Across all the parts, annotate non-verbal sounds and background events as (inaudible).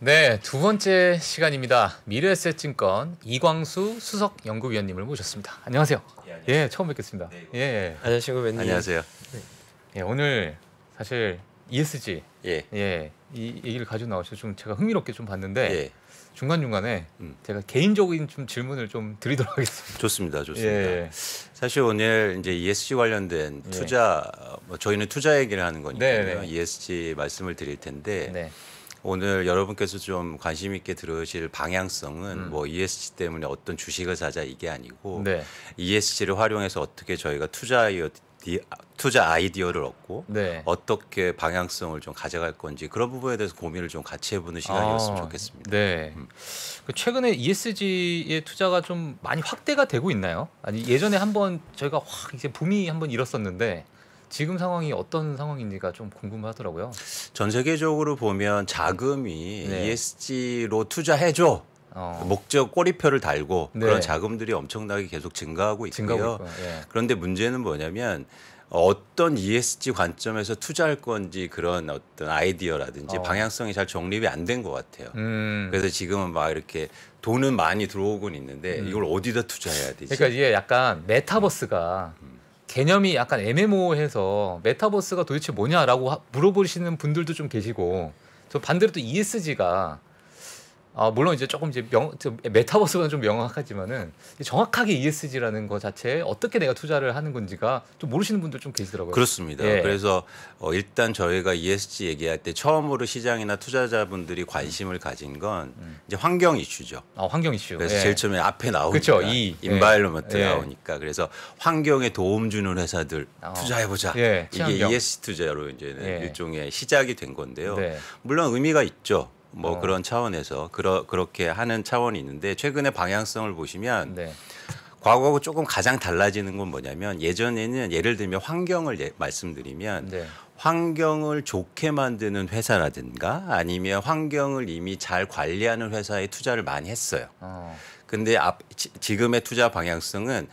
네, 두 번째 시간입니다. 미래에셋증권 이광수 수석 연구위원님을 모셨습니다. 안녕하세요. 예, 안녕하세요. 예 처음 뵙겠습니다. 네, 예, 안녕하시고 웬님. 안녕하세요. 네. 예, 오늘 사실 ESG 예. 예, 이 얘기를 가지고 나오셔서 좀 제가 흥미롭게 좀 봤는데 예. 중간 중간에 음. 제가 개인적인 좀 질문을 좀 드리도록 하겠습니다. 좋습니다, 좋습니다. 예. 사실 오늘 이제 ESG 관련된 예. 투자, 뭐 저희는 투자 얘기를 하는 거니까 네, 네. ESG 말씀을 드릴 텐데. 네. 오늘 여러분께서 좀 관심 있게 들으실 방향성은 음. 뭐 ESG 때문에 어떤 주식을 사자 이게 아니고 네. ESG를 활용해서 어떻게 저희가 투자 아이디어 투자 아이디어를 얻고 네. 어떻게 방향성을 좀 가져갈 건지 그런 부분에 대해서 고민을 좀 같이 해보는 시간이었으면 아, 좋겠습니다. 네. 음. 그 최근에 ESG의 투자가 좀 많이 확대가 되고 있나요? 아니 예전에 한번 저희가 확 이제 붐이 한번 일었었는데 지금 상황이 어떤 상황인지가 좀 궁금하더라고요. 전 세계적으로 보면 자금이 네. ESG로 투자해줘. 어. 목적 꼬리표를 달고 네. 그런 자금들이 엄청나게 계속 증가하고 있고요. 증가하고 예. 그런데 문제는 뭐냐면 어떤 ESG 관점에서 투자할 건지 그런 어떤 아이디어라든지 어. 방향성이 잘 정립이 안 된 것 같아요. 음. 그래서 지금은 막 이렇게 돈은 많이 들어오곤 있는데 음. 이걸 어디다 투자해야 되지? 그러니까 이게 약간 메타버스가 음. 개념이 약간 애매모호해서 메타버스가 도대체 뭐냐라고 물어보시는 분들도 좀 계시고 저 반대로 또 ESG가 아, 물론 이제 조금 이제 명, 메타버스보다 좀 명확하지만은 정확하게 ESG라는 것 자체에 어떻게 내가 투자를 하는 건지가 좀 모르시는 분들 좀 계시더라고요. 그렇습니다. 예. 그래서 어, 일단 저희가 ESG 얘기할 때 처음으로 시장이나 투자자분들이 관심을 가진 건 음. 이제 환경 이슈죠. 아, 환경 이슈. 그래서 예. 제일 처음에 앞에 나오니까 이인바이로먼트 e. 예. 예. 나오니까 그래서 환경에 도움 주는 회사들 어. 투자해 보자. 예, 이게 ESG 투자로 이제 예. 일종의 시작이 된 건데요. 네. 물론 의미가 있죠. 뭐 어. 그런 차원에서 그러, 그렇게 하는 차원이 있는데 최근의 방향성을 보시면 네. 과거하고 조금 가장 달라지는 건 뭐냐면 예전에는 예를 들면 환경을 예, 말씀드리면 네. 환경을 좋게 만드는 회사라든가 아니면 환경을 이미 잘 관리하는 회사에 투자를 많이 했어요. 어. 근데 앞, 지, 지금의 투자 방향성은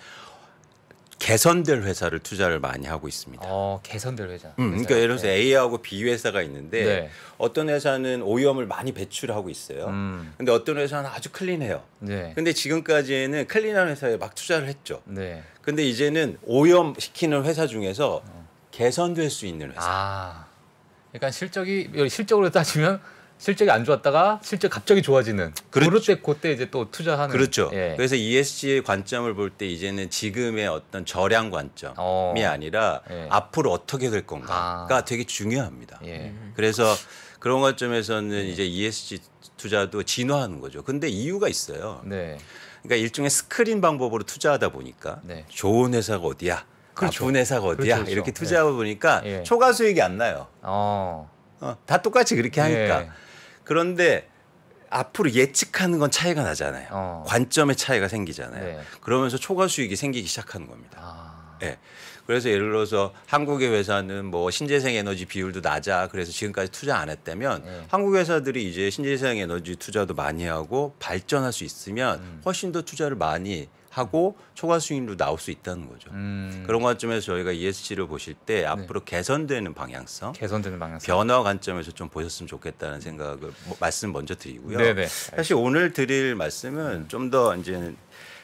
개선될 회사를 투자를 많이 하고 있습니다. 어, 개선될 회사. 음, 그러니까 예를 들어서 네. A하고 B 회사가 있는데 네. 어떤 회사는 오염을 많이 배출하고 있어요. 음. 근데 어떤 회사는 아주 클린해요. 네. 근데 지금까지는 클린한 회사에 막 투자를 했죠. 네. 근데 이제는 오염시키는 회사 중에서 어. 개선될 수 있는 회사. 아. 그러니까 실적이 실적으로 따지면 실적이 안 좋았다가 실적 갑자기 좋아지는 그렇죠. 그럴 때 그때 이제 또 투자하는 그렇죠. 예. 그래서 ESG의 관점을 볼 때 이제는 지금의 어떤 절량 관점이 어. 아니라 예. 앞으로 어떻게 될 건가가 아. 되게 중요합니다. 예. 음. 그래서 그런 관점에서는 예. 이제 ESG 투자도 진화하는 거죠. 근데 이유가 있어요. 네. 그러니까 일종의 스크린 방법으로 투자하다 보니까 네. 좋은 회사가 어디야? 그렇죠. 나쁜 회사가 어디야? 그렇죠, 그렇죠. 이렇게 네. 투자하다 보니까 예. 초과 수익이 안 나요. 어. 어, 다 똑같이 그렇게 예. 하니까. 그런데 앞으로 예측하는 건 차이가 나잖아요. 어. 관점의 차이가 생기잖아요. 네. 그러면서 초과 수익이 생기기 시작하는 겁니다. 아. 네. 그래서 예를 들어서 한국의 회사는 뭐 신재생 에너지 비율도 낮아 그래서 지금까지 투자 안 했다면 네. 한국 회사들이 이제 신재생 에너지 투자도 많이 하고 발전할 수 있으면 음. 훨씬 더 투자를 많이 하고 초과 수익률로 나올 수 있다는 거죠. 음. 그런 관점에서 저희가 ESG를 보실 때 네. 앞으로 네. 개선되는 방향성, 개선되는 방향성, 변화 관점에서 좀 보셨으면 좋겠다는 생각을 뭐, 말씀 먼저 드리고요. 네네. 네. 사실 오늘 드릴 말씀은 음. 좀더 이제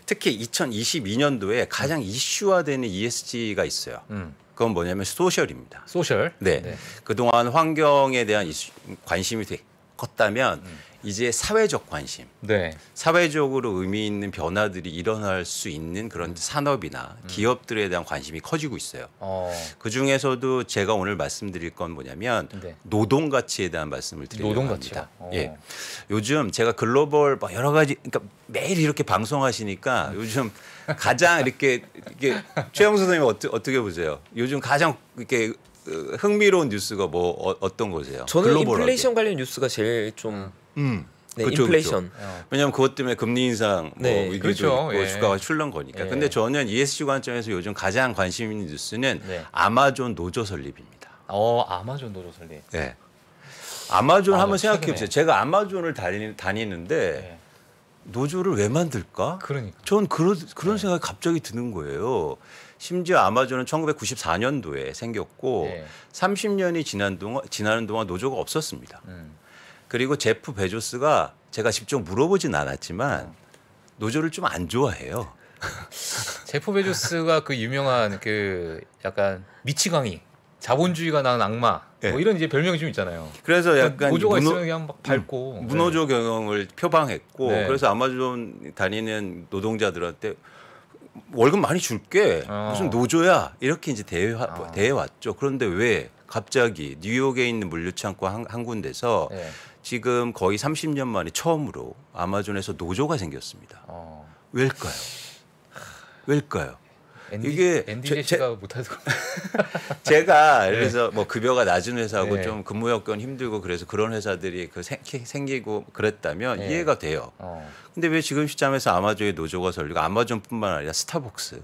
특히 2022년도에 가장 이슈화되는 ESG가 있어요. 음. 그건 뭐냐면 소셜입니다. 소셜. 네. 네. 그동안 환경에 대한 이슈, 관심이 되 컸다면 음. 이제 사회적 관심, 네. 사회적으로 의미 있는 변화들이 일어날 수 있는 그런 산업이나 음. 기업들에 대한 관심이 커지고 있어요. 어. 그 중에서도 제가 오늘 말씀드릴 건 뭐냐면 네. 노동 가치에 대한 말씀을 드리려고 합니다. 어. 예, 요즘 제가 글로벌 뭐 여러 가지 그러니까 매일 이렇게 방송하시니까 요즘 가장 이렇게 이게 최영 선생님 어떻게 어떻게 보세요? 요즘 가장 이렇게 어, 흥미로운 뉴스가 뭐 어, 떤 거세요? 저는 글로벌 인플레이션 관련 뉴스가 제일 좀 음. 음. 네, 그렇죠, 인플레이션. 그렇죠. 어. 왜냐하면 그것 때문에 금리 인상 뭐 네. 위 그렇죠. 있고 뭐 예. 주가가 출렁 거니까. 예. 근데 저는 ESG 관점에서 요즘 가장 관심 있는 뉴스는 네. 아마존 노조 설립입니다. 어, 아마존 노조 설립. 네. 아마존 아, 한번 생각해 보세요. 제가 아마존을 다니, 다니는데 네. 노조를 왜 만들까? 그러니까. 전 그런 그런 네. 생각이 갑자기 드는 거예요. 심지어 아마존은 1994년도에 생겼고 30년이 지난 동안 지나는 동안 노조가 없었습니다. 음. 그리고 제프 베조스가 제가 직접 물어보진 않았지만 노조를 좀 안 좋아해요. (laughs) 제프 베조스가 그 유명한 그 약간 미치광이 자본주의가 난 악마 뭐 예. 이런 이제 별명이 좀 있잖아요. 그래서 그러니까 약간 노조가 문어 있으면 그냥 막 음, 밟고 음, 문조 네. 경영을 표방했고 네. 그래서 아마존 다니는 노동자들한테 월급 많이 줄게 어. 무슨 노조야 이렇게 이제 대해 어. 아. 대해 왔죠. 그런데 왜 갑자기 뉴욕에 있는 물류 창고 한, 한 군데서 네. 지금 거의 30년 만에 처음으로 아마존에서 노조가 생겼습니다. 어. 왜일까요? 왜일까요? 엔디, 이게 엔디 제, 못해서 (laughs) 제가 네. 그래서 뭐 급여가 낮은 회사하고 네. 좀 근무 여건 힘들고 그래서 그런 회사들이 그 생, 생기고 그랬다면 네. 이해가 돼요. 어. 근데 왜 지금 시점에서 아마존의 노조가 설리고 아마존뿐만 아니라 스타벅스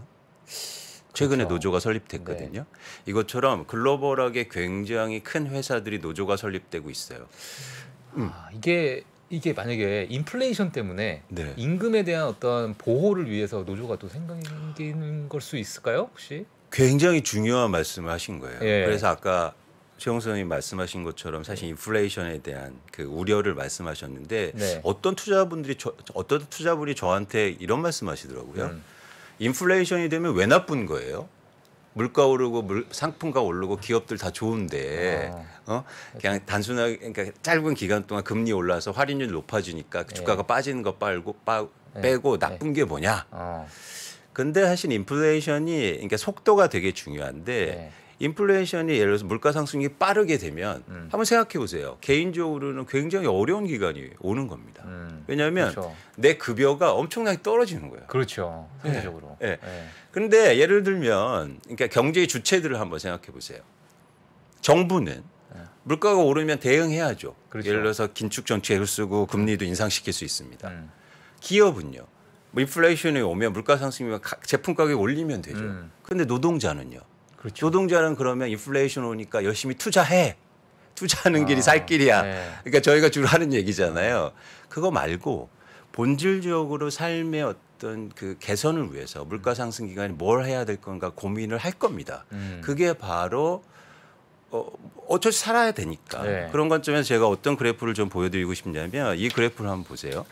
최근에 그렇죠. 노조가 설립됐거든요. 네. 이것처럼 글로벌하게 굉장히 큰 회사들이 노조가 설립되고 있어요. 음. 아, 이게 이게 만약에 인플레이션 때문에 네. 임금에 대한 어떤 보호를 위해서 노조가 또 생기는 걸 수 있을까요 혹시? 굉장히 중요한 말씀을 하신 거예요. 예. 그래서 아까 최영 선생님 말씀하신 것처럼 사실 인플레이션에 대한 그 우려를 말씀하셨는데 네. 어떤 투자분들이 저, 어떤 투자분이 저한테 이런 말씀하시더라고요. 음. 인플레이션이 되면 왜 나쁜 거예요? 물가 오르고 물, 상품가 오르고 기업들 다 좋은데 아, 어 그냥 단순하게 그러니까 짧은 기간 동안 금리 올라서 할인율 높아지니까 그 예. 주가가 빠지는 거 빨고 빠, 예. 빼고 예. 나쁜 예. 게 뭐냐. 아. 근데 사실 인플레이션이 그러니까 속도가 되게 중요한데 인플레이션이 예를 들어서 물가 상승이 빠르게 되면 음. 한번 생각해 보세요. 개인적으로는 굉장히 어려운 기간이 오는 겁니다. 음. 왜냐하면 그렇죠. 내 급여가 엄청나게 떨어지는 거예요. 그렇죠. 상대적으로. 네. 네. 네. 그런데 예를 들면 그러니까 경제의 주체들을 한번 생각해 보세요. 정부는 네. 물가가 오르면 대응해야죠. 그렇죠. 예를 들어서 긴축 정책을 쓰고 금리도 인상시킬 수 있습니다. 음. 기업은요. 뭐 인플레이션이 오면 물가 상승이면 제품 가격 올리면 되죠. 음. 런데 노동자는요. 그렇죠. 노동자는 그러면 인플레이션 오니까 열심히 투자해. 투자하는 아, 길이 살 길이야. 네. 그러니까 저희가 주로 하는 얘기잖아요. 그거 말고 본질적으로 삶의 어떤 어떤 그 개선을 위해서 물가 상승 기간에 뭘 해야 될 건가 고민을 할 겁니다. 음. 그게 바로 어, 어차피 살아야 되니까 네. 그런 관점에서 제가 어떤 그래프를 좀 보여드리고 싶냐면 이 그래프를 한번 보세요.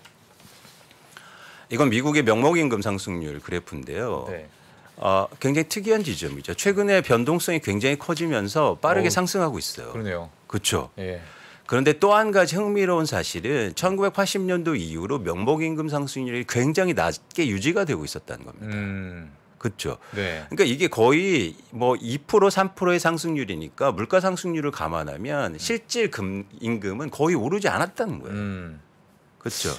이건 미국의 명목임금 상승률 그래프인데요. 네. 어, 굉장히 특이한 지점이죠. 최근에 변동성이 굉장히 커지면서 빠르게 오, 상승하고 있어요. 그러네요. 그렇죠. 예. 그런데 또 한 가지 흥미로운 사실은 1980년도 이후로 명목임금 상승률이 굉장히 낮게 유지가 되고 있었다는 겁니다. 음. 그렇죠. 네. 그러니까 이게 거의 뭐 2% 3%의 상승률이니까 물가 상승률을 감안하면 음. 실질 금, 임금은 거의 오르지 않았다는 거예요. 음. 그렇죠.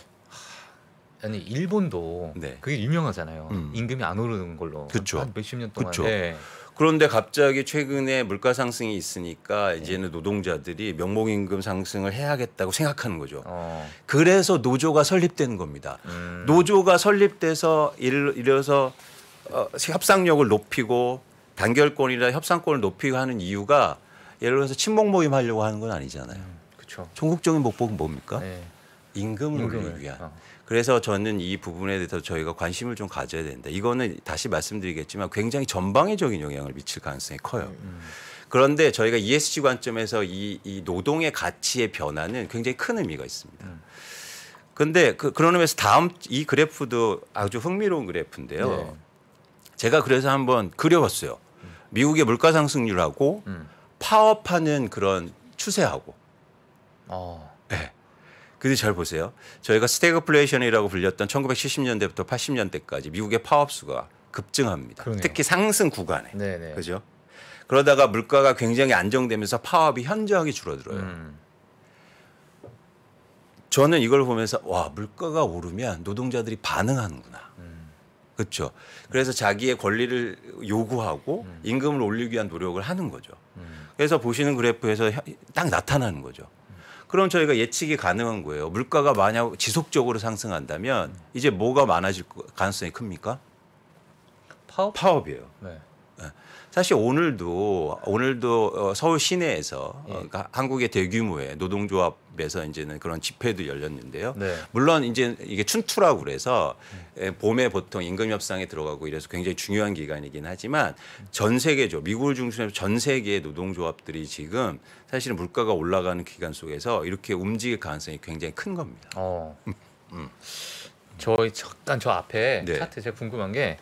아니 일본도 네. 그게 유명하잖아요. 음. 임금이 안 오르는 걸로 그쵸. 그렇죠. 한 몇십 년 동안. 그쵸. 그렇죠. 네. 그런데 갑자기 최근에 물가 상승이 있으니까 네. 이제는 노동자들이 명목 임금 상승을 해야겠다고 생각하는 거죠. 어. 그래서 노조가 설립되는 겁니다. 음. 노조가 설립돼서 이래서 어, 협상력을 높이고 단결권이나 협상권을 높이고 하는 이유가 예를 들어서 친목 모임 하려고 하는 건 아니잖아요. 음, 그렇죠. 전국적인 목적는 뭡니까? 네. 임금을 올리기 위한. 어. 그래서 저는 이 부분에 대해서 저희가 관심을 좀 가져야 된다. 이거는 다시 말씀드리겠지만 굉장히 전방위적인 영향을 미칠 가능성이 커요. 음, 음. 그런데 저희가 ESG 관점에서 이, 이 노동의 가치의 변화는 굉장히 큰 의미가 있습니다. 그런데 음. 그, 그런 의미에서 다음 이 그래프도 아주 흥미로운 그래프인데요. 네. 제가 그래서 한번 그려봤어요. 미국의 물가 상승률하고 파업하는 그런 추세하고. 어. 네. 근데 잘 보세요. 저희가 스태그플레이션이라고 불렸던 1970년대부터 80년대까지 미국의 파업수가 급증합니다. 그러네요. 특히 상승 구간에. 네네. 네. 그죠? 그러다가 물가가 굉장히 안정되면서 파업이 현저하게 줄어들어요. 음. 저는 이걸 보면서 와 물가가 오르면 노동자들이 반응하는구나. 음. 그렇죠. 그래서 자기의 권리를 요구하고 음. 임금을 올리기 위한 노력을 하는 거죠. 음. 그래서 보시는 그래프에서 딱 나타나는 거죠. 그럼 저희가 예측이 가능한 거예요. 물가가 만약 지속적으로 상승한다면 이제 뭐가 많아질 가능성이 큽니까? 파업? 파업이에요. 네. 예. 사실 오늘도 오늘도 어, 서울 시내에서 어, 예. 그러니까 한국의 대규모의 노동조합에서 이제는 그런 집회도 열렸는데요. 네. 물론 이제 이게 춘투라고 그래서 예, 봄에 보통 임금 협상에 들어가고 이래서 굉장히 중요한 기간이긴 하지만 전 세계죠. 미국을 중심으로 전 세계의 노동조합들이 지금 사실은 물가가 올라가는 기간 속에서 이렇게 움직일 가능성이 굉장히 큰 겁니다. 어. (laughs) 음. 저 잠깐 저 앞에 네. 차트 제가 궁금한 게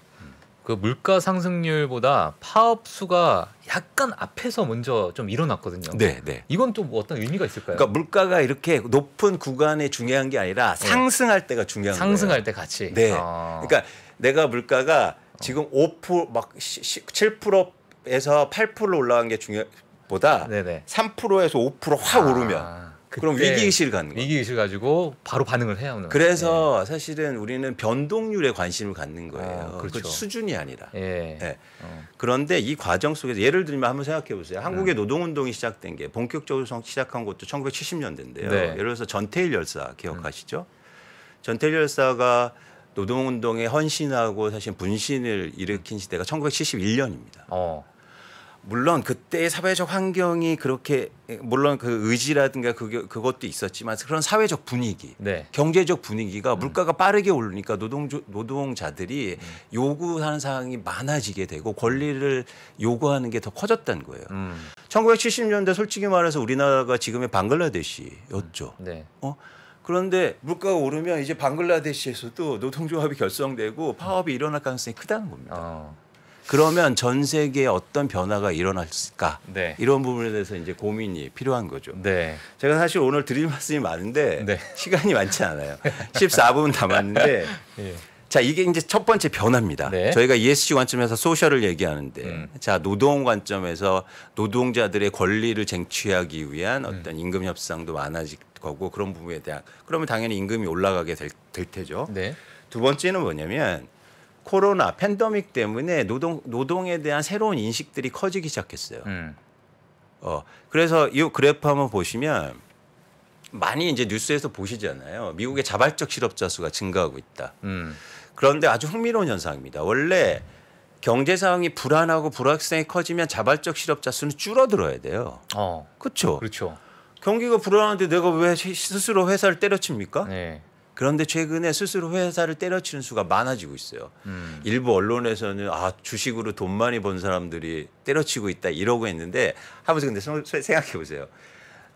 그 물가 상승률보다 파업 수가 약간 앞에서 먼저 좀 일어났거든요. 네, 네. 이건 또뭐 어떤 의미가 있을까요? 그러니까 물가가 이렇게 높은 구간에 중요한 게 아니라 네. 상승할 네. 때가 중요한 상승할 거예요. 때 같이. 네. 아. 그러니까 내가 물가가 지금 5%막 7%에서 8% 올라간 게 중요 보다 네네. 3%에서 5%확 아. 오르면 그럼 위기의식을 갖는 거예요. 위기의식을 가지고 바로 반응을 해야 하는 그래서 예. 사실은 우리는 변동률에 관심을 갖는 거예요. 아, 그렇죠. 그 수준이 아니라. 예. 예. 어. 그런데 이 과정 속에서 예를 들면 한번 생각해 보세요. 한국의 음. 노동운동이 시작된 게 본격적으로 시작한 것도 1970년대인데요. 네. 예를 들어서 전태일 열사 기억하시죠? 음. 전태일 열사가 노동운동에 헌신하고 사실 분신을 일으킨 시대가 1971년입니다. 어. 물론 그때 사회적 환경이 그렇게 물론 그 의지라든가 그 그것도 있었지만 그런 사회적 분위기, 네. 경제적 분위기가 음. 물가가 빠르게 오르니까 노동 노동자들이 음. 요구하는 사항이 많아지게 되고 권리를 요구하는 게 더 커졌다는 거예요. 음. 1970년대 솔직히 말해서 우리나라가 지금의 방글라데시였죠. 네. 어? 그런데 물가가 오르면 이제 방글라데시에서도 노동조합이 결성되고 파업이 일어날 가능성이 크다는 겁니다. 어. 그러면 전 세계에 어떤 변화가 일어날까 네. 이런 부분에 대해서 이제 고민이 필요한 거죠. 네. 제가 사실 오늘 드릴 말씀이 많은데 네. 시간이 많지 않아요. 14분 남았는데 (laughs) 예. 자 이게 이제 첫 번째 변화입니다. 네. 저희가 ESG 관점에서 소셜을 얘기하는데 음. 자 노동 관점에서 노동자들의 권리를 쟁취하기 위한 음. 어떤 음. 임금 협상도 많아질 거고 그런 부분에 대한 그러면 당연히 임금이 올라가게 될, 될 테죠. 네. 두 번째는 뭐냐면 코로나 팬더믹 때문에 노동 노동에 대한 새로운 인식들이 커지기 시작했어요. 음. 어 그래서 이 그래프 한번 보시면 많이 이제 뉴스에서 보시잖아요. 미국의 자발적 실업자 수가 증가하고 있다. 음. 그런데 아주 흥미로운 현상입니다. 원래 경제 상황이 불안하고 불확실성이 커지면 자발적 실업자 수는 줄어들어야 돼요. 어. 그렇죠. 그렇죠. 경기가 불안한데 내가 왜 스스로 회사를 때려칩니까? 네. 그런데 최근에 스스로 회사를 때려치는 수가 많아지고 있어요. 음. 일부 언론에서는 아 주식으로 돈 많이 번 사람들이 때려치고 있다 이러고 있는데 하번서 근데 생각해 보세요.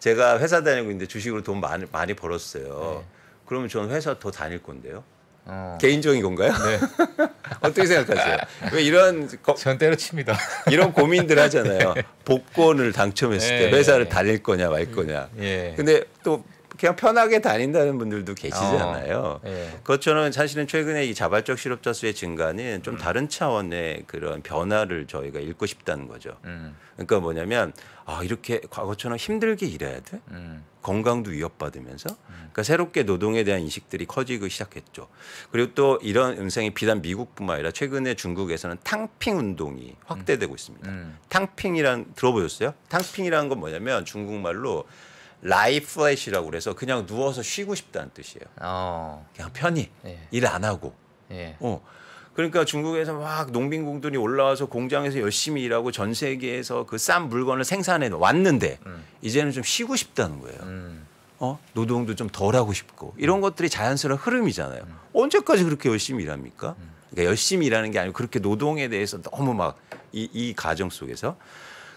제가 회사 다니고 있는데 주식으로 돈 많이 많이 벌었어요. 네. 그러면 저는 회사 더 다닐 건데요. 어. 개인적인 건가요? 네. (laughs) 어떻게 생각하세요? 왜 이런 거, 전 때려칩니다. 이런 고민들 하잖아요. (laughs) 네. 복권을 당첨했을 네. 때 회사를 다닐 거냐 말 거냐. 예. 근데 또 그냥 편하게 다닌다는 분들도 계시잖아요. 어. 예. 그것처럼 사실은 최근에 이 자발적 실업자 수의 증가는 좀 음. 다른 차원의 그런 변화를 저희가 읽고 싶다는 거죠. 음. 그러니까 뭐냐면 아 이렇게 과거처럼 힘들게 일해야 돼? 음. 건강도 위협받으면서 음. 그러니까 새롭게 노동에 대한 인식들이 커지기 시작했죠. 그리고 또 이런 음성이 비단 미국뿐만 아니라 최근에 중국에서는 탕핑 운동이 음. 확대되고 있습니다. 음. 탕핑이란 들어보셨어요? 탕핑이라는 건 뭐냐면 중국말로 라이프레시라고 그래서 그냥 누워서 쉬고 싶다는 뜻이에요. 어. 그냥 편히 예. 일안 하고. 예. 어. 그러니까 중국에서 막 농민공들이 올라와서 공장에서 열심히 일하고 전 세계에서 그 싼 물건을 생산해 왔는데 음. 이제는 좀 쉬고 싶다는 거예요. 음. 어? 노동도 좀 덜 하고 싶고 이런 음. 것들이 자연스러운 흐름이잖아요. 음. 언제까지 그렇게 열심히 일합니까? 음. 그러니까 열심히 일하는 게 아니고 그렇게 노동에 대해서 너무 막 이 이 가정 속에서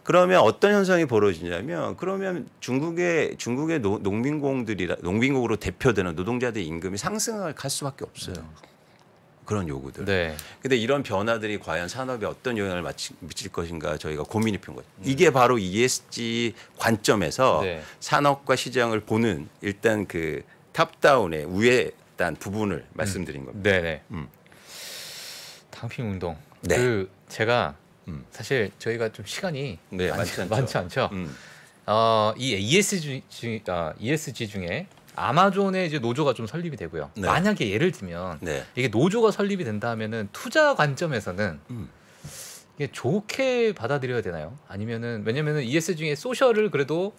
그러면 어떤 현상이 벌어지냐면 그러면 중국의 중국의 노, 농민공들이 농민국으로 대표되는 노동자들의 임금이 상승할 갈 수밖에 없어요. 그런 요구들. 네. 근데 이런 변화들이 과연 산업에 어떤 영향을 미칠 것인가 저희가 고민이 핀 거죠. 음. 이게 바로 ESG 관점에서 네. 산업과 시장을 보는 일단 그 탑다운의 우에 일단 부분을 말씀드린 음. 겁니다. 음. 네 음. 당핑 운동. 네. 그 제가 음. 사실 저희가 좀 시간이 네, 많지, 않죠. 많지 않죠. 음. 어, 이 ESG, 아, ESG 중에 아마존에 이제 노조가 좀 설립이 되고요. 네. 만약에 예를 들면 네. 이게 노조가 설립이 된다면은 투자 관점에서는 음. 이게 좋게 받아들여야 되나요? 아니면은 왜냐면은 ESG의 소셜을 그래도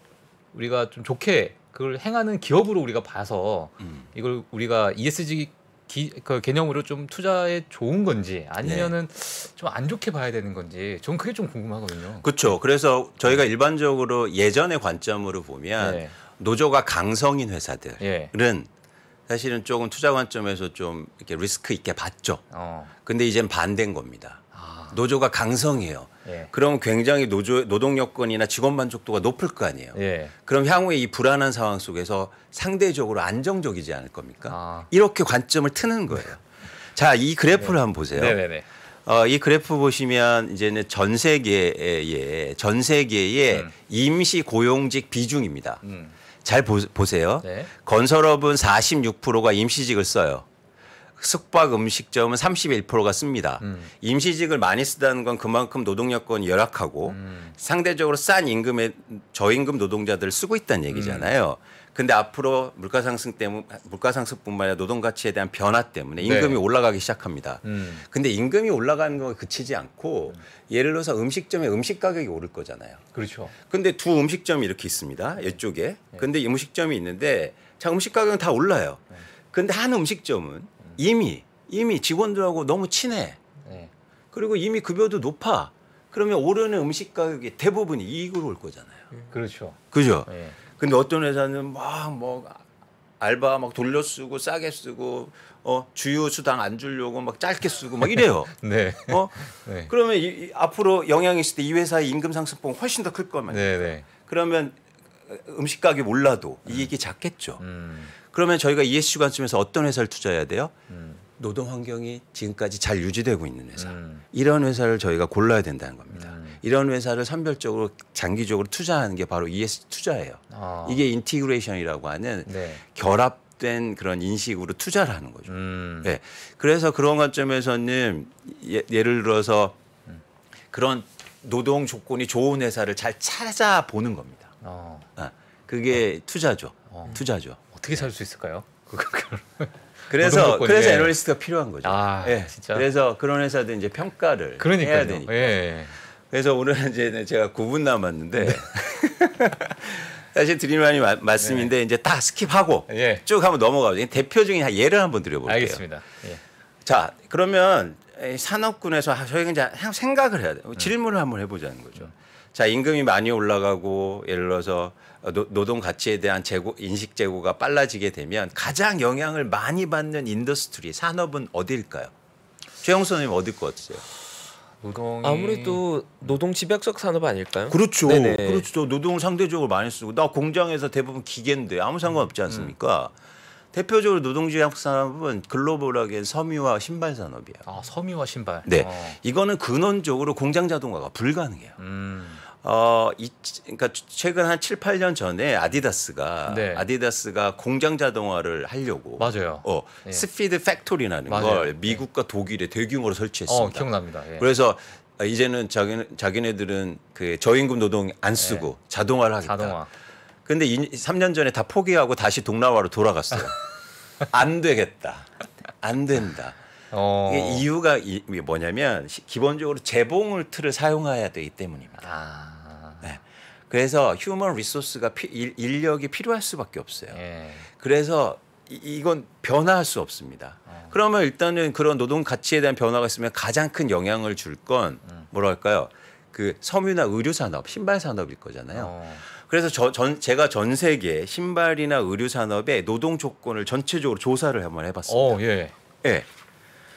우리가 좀 좋게 그걸 행하는 기업으로 우리가 봐서 음. 이걸 우리가 ESG 기, 그 개념으로 좀 투자에 좋은 건지 아니면은 네. 좀안 좋게 봐야 되는 건지 저는 그게 좀 궁금하거든요. 그렇죠. 그래서 저희가 일반적으로 예전의 관점으로 보면 네. 노조가 강성인 회사들은 네. 사실은 조금 투자 관점에서 좀 이렇게 리스크 있게 봤죠. 어. 근데 이젠 반대인 겁니다. 아. 노조가 강성해요. 예. 그럼 굉장히 노조, 노동 여건이나 직원 만족도가 높을 거 아니에요. 예. 그럼 향후에 이 불안한 상황 속에서 상대적으로 안정적이지 않을 겁니까? 아. 이렇게 관점을 트는 거예요. (laughs) 자, 이 그래프를 네. 한번 보세요. 네네네. 어, 이 그래프 보시면 이제는 네, 전 세계의 전 세계의 음. 임시 고용직 비중입니다. 음. 잘 보, 세요 네. 건설업은 46%가 임시직을 써요. 숙박 음식점은 31%가 씁니다. 음. 임시직을 많이 쓰다는 건 그만큼 노동 여건이 열악하고 음. 상대적으로 싼 임금의 저임금 노동자들을 쓰고 있다는 얘기잖아요. 음. 근데 앞으로 물가 상승 때문 물가 상승뿐만 아니라 노동 가치에 대한 변화 때문에 네. 임금이 네. 올라가기 시작합니다. 음. 근데 임금이 올라가는 건 그치지 않고 음. 예를 들어서 음식점의 음식 가격이 오를 거잖아요. 그렇죠. 근데 두 음식점이 이렇게 있습니다. 이쪽에. 네. 근데 음식점이 있는데 자 음식 가격은 다 올라요. 네. 근데 한 음식점은 이미 이미 직원들하고 너무 친해. 네. 그리고 이미 급여도 높아. 그러면 오르는 음식 가격이 대부분이 이익으로 올 거잖아요. 음. 그렇죠. 그죠? 예. 근데 어떤 회사는 막 뭐 알바 막 돌려 쓰고 싸게 쓰고 어 주요 수당 안 주려고 막 짧게 쓰고 막 이래요. (laughs) 네. 어 네. 그러면 이, 이 앞으로 영향이 있을 때 이 회사의 임금 상승폭은 훨씬 더 클 거면. 네, 네. 그러면 음식 가격이 올라도 이익이 음. 작겠죠. 음. 그러면 저희가 ESG 관점에서 어떤 회사를 투자해야 돼요? 음. 노동 환경이 지금까지 잘 유지되고 있는 회사. 음. 이런 회사를 저희가 골라야 된다는 겁니다. 음. 이런 회사를 선별적으로 장기적으로 투자하는 게 바로 ESG 투자예요. 아. 이게 인티그레이션이라고 하는 네. 결합 된 그런 인식으로 투자를 하는 거죠. 음. 네. 그래서 그런 관점에서는 예, 를 들어서 음. 그런 노동 조건이 좋은 회사를 잘 찾아보는 겁니다. 어. 아, 그게 어. 투자죠. 어. 투자죠. 어떻게 살 수 있을까요? (laughs) 그 그래서 예. 그래서 예. 애널리스트가 필요한 거죠. 아, 예. 진짜. 그래서 그런 회사들 이제 평가를 그러니까요. 해야 되니까. 예. 그래서 오늘 은 이제 네, 제가 9분 남았는데 네. (laughs) 사실 드림는많 말씀인데 예. 이제 다 스킵하고 예. 쭉 한번 넘어가죠. 대표적인 예를 한번 드려볼게요. 알겠습니다. 예. 자 그러면 산업군에서 저희가 이제 생각을 해야 돼요. 질문을 한번 해보자는 거죠. 음. 자 임금이 많이 올라가고 예를 들어서 어, 노동 가치에 대한 재고, 인식 재고가 빨라지게 되면 가장 영향을 많이 받는 인더스트리 산업은 어디일까요? 최영수 선생님 어디 것 같으세요? 노동이... 아무래도 노동 집약적 산업 아닐까요? 그렇죠. 네네. 그렇죠. 노동을 상대적으로 많이 쓰고 나 공장에서 대부분 기계인데 아무 상관없지 않습니까? 음. 대표적으로 노동조합 산업은 글로벌하게 섬유와 신발 산업이에요. 아 섬유와 신발. 네, 어. 이거는 근원적으로 공장 자동화가 불가능해요. 음. 어, 이, 그러니까 최근 한 7, 8년 전에 아디다스가 네. 아디다스가 공장 자동화를 하려고 맞아요. 어, 예. 스피드 팩토리라는 맞아요. 걸 예. 미국과 예. 독일에 대규모로 설치했습니다. 어, 기억납니다. 예. 그래서 이제는 자기 자기네들은 그 저임금 노동 안 쓰고 예. 자동화를 하겠다. 자동화. 근데 3년 전에 다 포기하고 다시 동남아로 돌아갔어요. 안 되겠다. 안 된다. 어. 이유가 이, 뭐냐면 기본적으로 재봉을 틀을 사용해야 되기 때문입니다. 아. 네. 그래서 휴먼 리소스가 피, 인, 력이 필요할 수밖에 없어요. 예. 그래서 이, 건 변화할 수 없습니다. 어. 그러면 일단은 그런 노동 가치에 대한 변화가 있으면 가장 큰 영향을 줄건 음. 뭐랄까요? 그 섬유나 의류 산업, 신발 산업일 거잖아요. 어. 그래서 저, 전, 제가 전 세계 신발이나 의류 산업의 노동 조건을 전체적으로 조사를 한번 해봤습니다. 오, 어, 예. 예.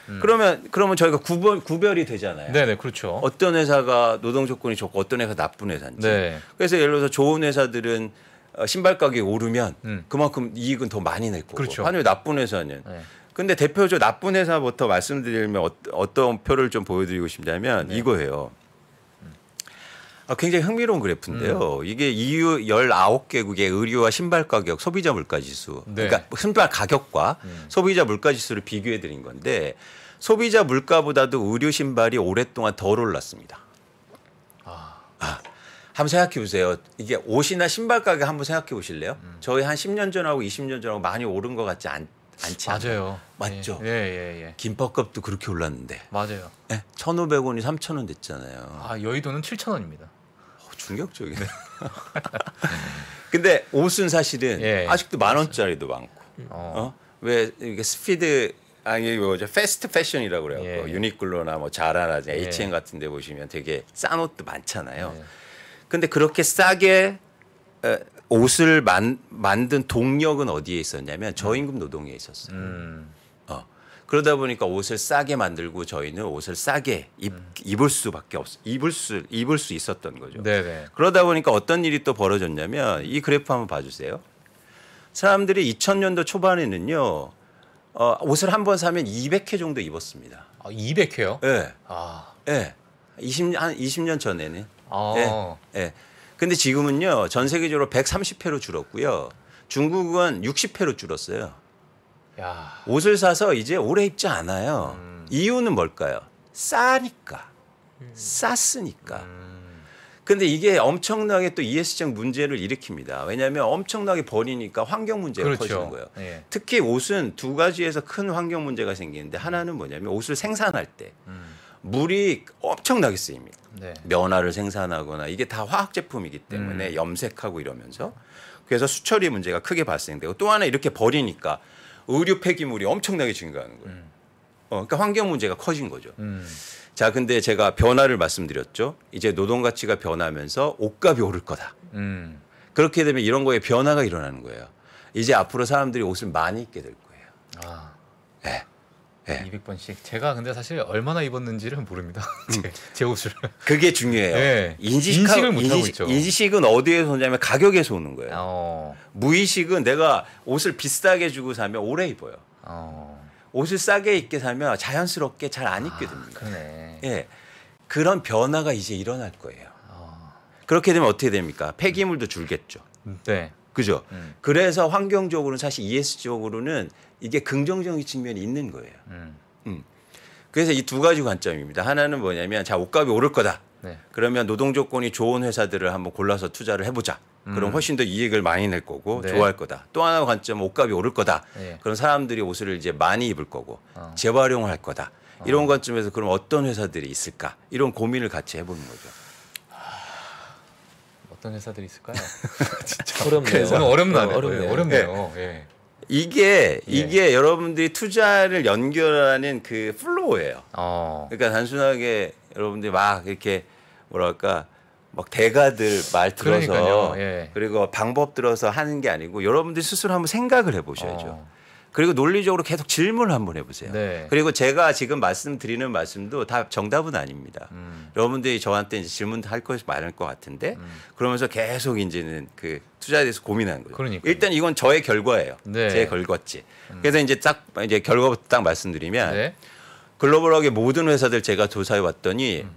음. 그러면 그러면 저희가 구별, 구별이 되잖아요. 네네 그렇죠. 어떤 회사가 노동 조건이 좋고 어떤 회사 가 나쁜 회사인지. 네. 그래서 예를 들어서 좋은 회사들은 어, 신발 가격이 오르면 음. 그만큼 이익은 더 많이 낼 거고. 그렇죠. 반면 나쁜 회사는. 네. 근데 대표적으로 나쁜 회사부터 말씀드리면 어, 어떤 표를 좀 보여드리고 싶냐면 네. 이거예요. 아, 굉장히 흥미로운 그래프인데요. 음. 이게 EU 19개국의 의류와 신발 가격, 소비자 물가 지수. 네. 그러니까 신발 가격과 음. 소비자 물가 지수를 비교해 드린 건데 소비자 물가보다도 의류 신발이 오랫동안 덜 올랐습니다. 아. 아. 한번 생각해 보세요. 이게 옷이나 신발 가격 한번 생각해 보실래요? 음. 저희 한 10년 전하고 20년 전하고 많이 오른 것 같지 않, 않지 않아요? 맞아요. 맞죠? 예, 예, 예. 예. 김밥값도 그렇게 올랐는데. 맞아요. 예? 1,500원이 3,000원 됐잖아요. 아, 여의도는 7,000원입니다. 충격적이네. 네. (laughs) 근데 옷은 사실은 예, 아직도 만 원짜리도 많고. 어. 어? 왜 이게 스피드 아니 뭐죠 패스트 패션이라고 그래요. 예. 뭐 유니클로나 뭐 자라나 예. H&M 같은 데 보시면 되게 싼 옷도 많잖아요. 예. 근데 그렇게 싸게 에, 옷을 만, 만든 동력은 어디에 있었냐면 저임금 노동에 있었어요. 음. 그러다 보니까 옷을 싸게 만들고 저희는 옷을 싸게 입, 음. 입을 수밖에 없 입을 수 입을 수 있었던 거죠. 네네. 그러다 보니까 어떤 일이 또 벌어졌냐면 이 그래프 한번 봐주세요. 사람들이 2000년도 초반에는요 어, 옷을 한 번 사면 200회 정도 입었습니다. 아, 200회요? 예. 네. 아. 예. 네. 20, 한 20년 전에는. 아. 예. 네. 근데 지금은요 전 세계적으로 130회로 줄었고요 중국은 60회로 줄었어요. 야. 옷을 사서 이제 오래 입지 않아요. 음. 이유는 뭘까요? 싸니까. 음. 쌌으니까. 음. 근데 이게 엄청나게 또 ESG 문제를 일으킵니다. 왜냐하면 엄청나게 버리니까 환경 문제가 그렇죠. 커지는 거예요. 예. 특히 옷은 두 가지에서 큰 환경 문제가 생기는데 하나는 뭐냐면 옷을 생산할 때 음. 물이 엄청나게 쓰입니다. 네. 면화를 생산하거나 이게 다 화학 제품이기 때문에 음. 염색하고 이러면서 그래서 수처리 문제가 크게 발생되고 또 하나 이렇게 버리니까 의류 폐기물이 엄청나게 증가하는 거예요. 음. 어, 그러니까 환경 문제가 커진 거죠. 음. 자, 근데 제가 변화를 말씀드렸죠. 이제 노동 가치가 변하면서 옷값이 오를 거다. 음. 그렇게 되면 이런 거에 변화가 일어나는 거예요. 이제 앞으로 사람들이 옷을 많이 입게 될 거예요. 아. 네. 네. 예. 200번씩. 제가 근데 사실 얼마나 입었는지를 모릅니다. (laughs) 제, 제 옷을. 그게 중요해요. 네. 예. 인식하, 인식을 못하고 인식, 있죠. 인식은 어디에서 오냐면 가격에서 오는 거예요. 어. 무의식은 내가 옷을 비싸게 주고 사면 오래 입어요. 어. 옷을 싸게 입게 사면 자연스럽게 잘안 아, 입게 됩니다. 아, 그러네. 예. 그런 변화가 이제 일어날 거예요. 어. 그렇게 되면 어떻게 됩니까? 폐기물도 줄겠죠. 음, 네. 그죠? 음. 그래서 환경적으로는 사실 ESG적으로는 이게 긍정적인 측면이 있는 거예요. 음. 음. 그래서 이 두 가지 관점입니다. 하나는 뭐냐면 자 옷값이 오를 거다. 네. 그러면 노동 조건이 좋은 회사들을 한번 골라서 투자를 해보자. 음. 그럼 훨씬 더 이익을 많이 낼 거고 네. 좋아할 거다. 또 하나 관점 옷값이 오를 거다. 네. 그럼 사람들이 옷을 이제 많이 입을 거고 어. 재활용을 할 거다. 어. 이런 관점에서 그럼 어떤 회사들이 있을까? 이런 고민을 같이 해보는 거죠. 어떤 회사들이 있을까요? (laughs) 진짜 어렵네요. 그래서... 어렵나요? 어, 어렵네요. 어렵네요. 예. 예. 이게 예. 이게 여러분들이 투자를 연결하는 그 플로우예요. 어. 그러니까 단순하게 여러분들이 막 이렇게 뭐랄까 막 대가들 말 들어서 예. 그리고 방법 들어서 하는 게 아니고 여러분들 스스로 한번 생각을 해보셔야죠. 어. 그리고 논리적으로 계속 질문을 한번 해보세요. 네. 그리고 제가 지금 말씀드리는 말씀도 다 정답은 아닙니다. 음. 여러분들이 저한테 이제 질문할 도 것이 많을 것 같은데 음. 그러면서 계속 이제는 그 투자에 대해서 고민하는 거죠. 그러니까요. 일단 이건 저의 결과예요. 네. 제결과지 음. 그래서 이제 딱 이제 결과부터 딱 말씀드리면 네. 글로벌하게 모든 회사들 제가 조사해 왔더니 음.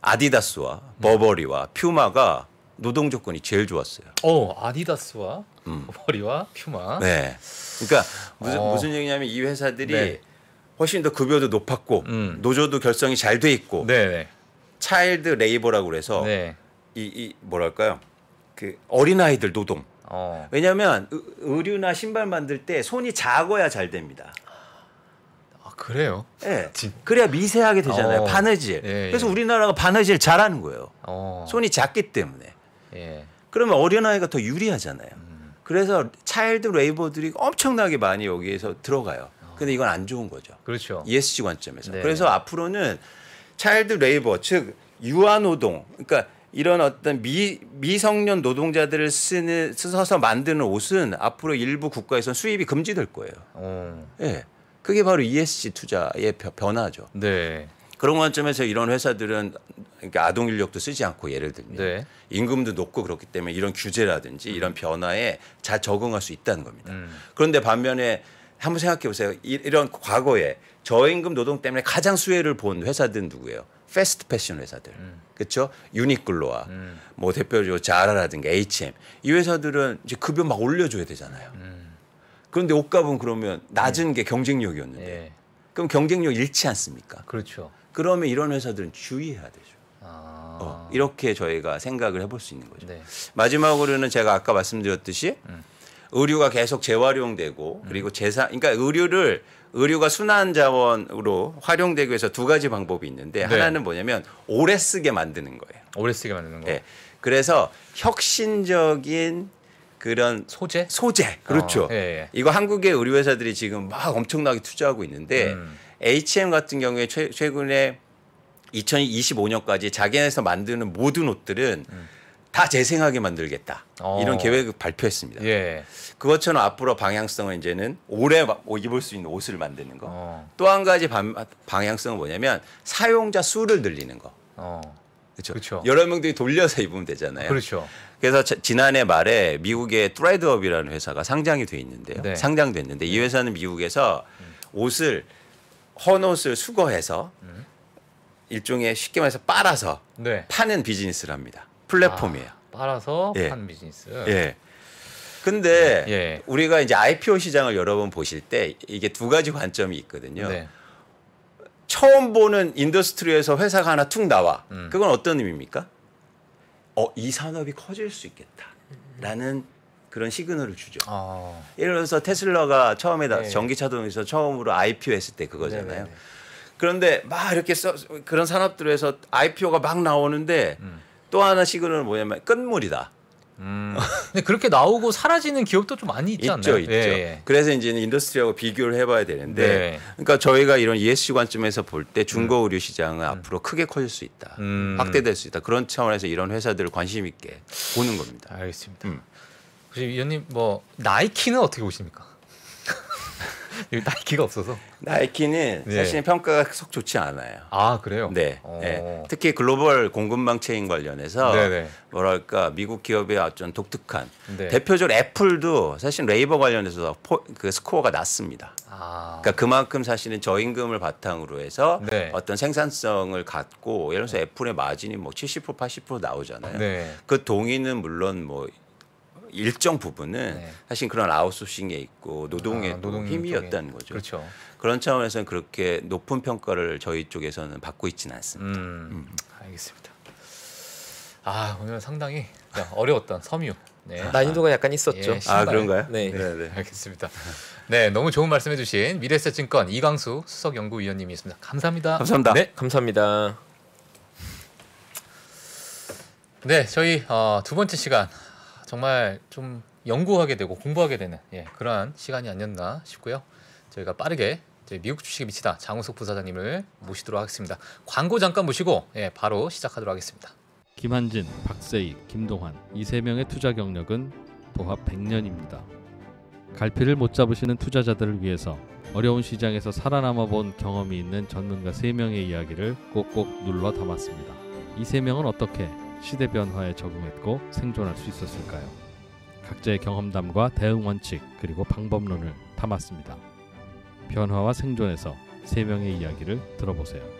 아디다스와 버버리와 퓨마가 노동 조건이 제일 좋았어요. 어, 아디다스와 음. (laughs) 머리와 퓨마. 네. 그러니까 무슨 어. 무슨 얘기냐면 이 회사들이 네. 훨씬 더 급여도 높았고 음. 노조도 결성이 잘 돼 있고 네 차일드 레이버라고 그래서 네. 이, 이 뭐랄까요 그 어린 아이들 노동. 어. 왜냐하면 의류나 신발 만들 때 손이 작아야 잘 됩니다. 아, 그래요? 예. 네. 그래야 미세하게 되잖아요. 어. 바느질. 예, 예. 그래서 우리나라가 바느질 잘하는 거예요. 어. 손이 작기 때문에. 예. 그러면 어린아이가 더 유리하잖아요. 음. 그래서 차일드 레이버들이 엄청나게 많이 여기에서 들어가요. 근데 이건 안 좋은 거죠. 그렇죠. ESG 관점에서. 네. 그래서 앞으로는 차일드 레이버 즉 유아 노동 그러니까 이런 어떤 미, 미성년 노동자들을 쓰는 써서 만드는 옷은 앞으로 일부 국가에서 수입이 금지될 거예요. 어. 예. 네. 그게 바로 ESG 투자의 변화죠. 네. 그런 관점에서 이런 회사들은 그러니까 아동 인력도 쓰지 않고 예를 들면 네. 임금도 높고 그렇기 때문에 이런 규제라든지 이런 음. 변화에 잘 적응할 수 있다는 겁니다. 음. 그런데 반면에 한번 생각해 보세요. 이런 과거에 저임금 노동 때문에 가장 수혜를 본 회사들은 누구예요? 패스트 패션 회사들. 음. 그렇죠? 유니클로와 음. 뭐 대표적으로 자라라든가 H&M. 이 회사들은 이제 급여 막 올려 줘야 되잖아요. 음. 그런데 옷값은 그러면 낮은 음. 게 경쟁력이었는데. 예. 그럼 경쟁력 잃지 않습니까? 그렇죠. 그러면 이런 회사들은 주의해야 되죠. 아... 어, 이렇게 저희가 생각을 해볼 수 있는 거죠. 네. 마지막으로는 제가 아까 말씀드렸듯이 음. 의류가 계속 재활용되고 음. 그리고 재산 그러니까 의류를 의류가 순환 자원으로 활용되기 위해서 두 가지 방법이 있는데 네. 하나는 뭐냐면 오래 쓰게 만드는 거예요. 오래 쓰게 만드는 거. 예. 네. 그래서 혁신적인 그런 소재 소재 그렇죠. 어, 예, 예. 이거 한국의 의류 회사들이 지금 막 엄청나게 투자하고 있는데 음. H&M 같은 경우에 최, 최근에 2025년까지 자기네에서 만드는 모든 옷들은 음. 다 재생하게 만들겠다 어. 이런 계획을 발표했습니다. 예. 그것처럼 앞으로 방향성은 이제는 오래 입을 수 있는 옷을 만드는 거. 어. 또한 가지 반, 방향성은 뭐냐면 사용자 수를 늘리는 거. 어. 그렇죠. 여러 명들이 돌려서 입으면 되잖아요. 그렇죠. 그래서 지난해 말에 미국의 트라이드업이라는 회사가 상장이 돼 있는데요. 네. 상장됐는데 이 네. 회사는 미국에서 음. 옷을 헌옷을 수거해서 음. 일종의 쉽게 말해서 빨아서 네. 파는 비즈니스를 합니다. 플랫폼이에요. 아, 빨아서 예. 파는 비즈니스. 예. 근데 예. 예. 우리가 이제 IPO 시장을 여러 번 보실 때 이게 두 가지 관점이 있거든요. 네. 처음 보는 인더스트리에서 회사가 하나 툭 나와. 음. 그건 어떤 의미입니까? 어, 이 산업이 커질 수 있겠다라는 그런 시그널을 주죠. 아. 예를 들어서 테슬라가 처음에 네. 전기차동에서 처음으로 IPO 했을 때 그거잖아요. 네네. 네, 네. 그런데 막 이렇게 써, 그런 산업들에서 IPO가 막 나오는데 음. 또 하나 시그널은 뭐냐면 끝물이다. 음. 근데 그렇게 나오고 사라지는 기업도 좀 많이 있지 않나요? 있죠, 있죠. 예, 예. 그래서 이제는 인더스트리하고 비교를 해봐야 되는데, 네. 그러니까 저희가 이런 ESG 관점에서 볼 때 중고 음. 의류 시장은 음. 앞으로 크게 커질 수 있다, 음. 확대될 수 있다. 그런 차원에서 이런 회사들을 관심 있게 보는 겁니다. 알겠습니다. 음. 혹시 위원님 뭐 나이키는 어떻게 보십니까? (laughs) 나이키가 없어서 나이키는 네. 사실 평가가 속 좋지 않아요. 아 그래요? 네. 어. 네. 특히 글로벌 공급망 체인 관련해서 네네. 네. 뭐랄까 미국 기업의 어떤 독특한 네. 대표적으로 애플도 사실 레이버 관련해서 포, 그 스코어가 낮습니다. 아. 그러니까 그만큼 사실은 저임금을 바탕으로 해서 네. 어떤 생산성을 갖고 예를 들어서 애플의 마진이 뭐 70% 80% 나오잖아요. 네. 그 동의는 물론 뭐 일정 부분은 네. 사실 그런 아웃소싱에 있고 노동의 아, 힘이었다는 쪽에. 거죠. 그렇죠. 그런 차원에서는 그렇게 높은 평가를 저희 쪽에서는 받고 있지는 않습니다. 음, 음. 알겠습니다. 아 오늘 상당히 그러니까 어려웠던 섬유. 네. 아, 난이도가 약간 있었죠. 예, 아 그런가요? 네. 네. 네. (laughs) 알겠습니다. 네, 너무 좋은 말씀해주신 미래세증권 이광수 수석 연구위원님이었습니다. 감사합니다. 감사합니다. 네, 감사합니다. 네, 저희 어, 두 번째 시간 정말 좀 연구하게 되고 공부하게 되는 예, 그러한 시간이 아니었나 싶고요. 저희가 빠르게 미국 주식에 미치다 장우석 부사장님을 모시도록 하겠습니다. 광고 잠깐 모시고 예, 바로 시작하도록 하겠습니다. 김한진, 박세익, 김동환 이 세 명의 투자 경력은 도합 100년입니다. 갈피를 못 잡으시는 투자자들을 위해서 어려운 시장에서 살아남아 본 경험이 있는 전문가 3명의 이야기를 꼭꼭 눌러 담았습니다. 이 3명은 어떻게 시대 변화에 적응했고 생존할 수 있었을까요? 각자의 경험담과 대응 원칙 그리고 방법론을 담았습니다. 변화와 생존에서 세 명의 이야기를 들어보세요.